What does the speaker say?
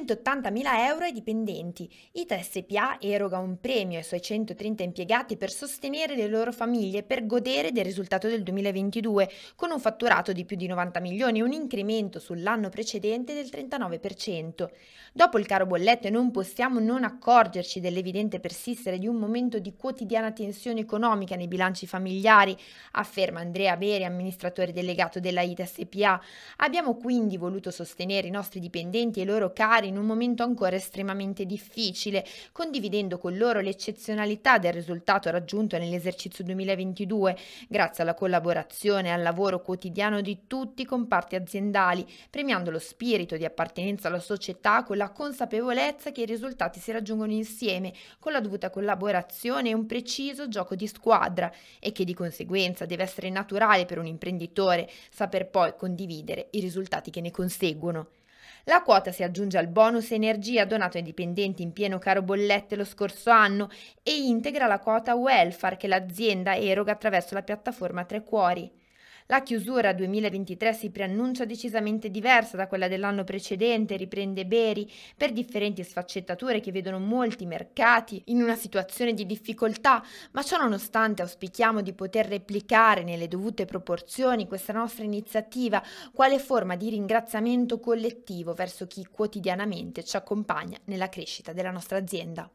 180.000 euro ai dipendenti. ITA SPA eroga un premio ai suoi 130 impiegati per sostenere le loro famiglie per godere del risultato del 2022, con un fatturato di più di 90 milioni e un incremento sull'anno precedente del 39%. Dopo il caro bollette non possiamo non accorgerci dell'evidente persistere di un momento di quotidiana tensione economica nei bilanci familiari, afferma Andrea Beri, amministratore delegato della ITA SPA. Abbiamo quindi voluto sostenere i nostri dipendenti e i loro cari familiari in un momento ancora estremamente difficile, condividendo con loro l'eccezionalità del risultato raggiunto nell'esercizio 2022 grazie alla collaborazione e al lavoro quotidiano di tutti i comparti aziendali, premiando lo spirito di appartenenza alla società con la consapevolezza che i risultati si raggiungono insieme, con la dovuta collaborazione e un preciso gioco di squadra e che di conseguenza deve essere naturale per un imprenditore saper poi condividere i risultati che ne conseguono. La quota si aggiunge al bonus energia donato ai dipendenti in pieno caro bollette lo scorso anno e integra la quota welfare che l'azienda eroga attraverso la piattaforma Tre Cuori. La chiusura 2023 si preannuncia decisamente diversa da quella dell'anno precedente, riprende Beri, per differenti sfaccettature che vedono molti mercati in una situazione di difficoltà, ma ciò nonostante auspichiamo di poter replicare nelle dovute proporzioni questa nostra iniziativa quale forma di ringraziamento collettivo verso chi quotidianamente ci accompagna nella crescita della nostra azienda.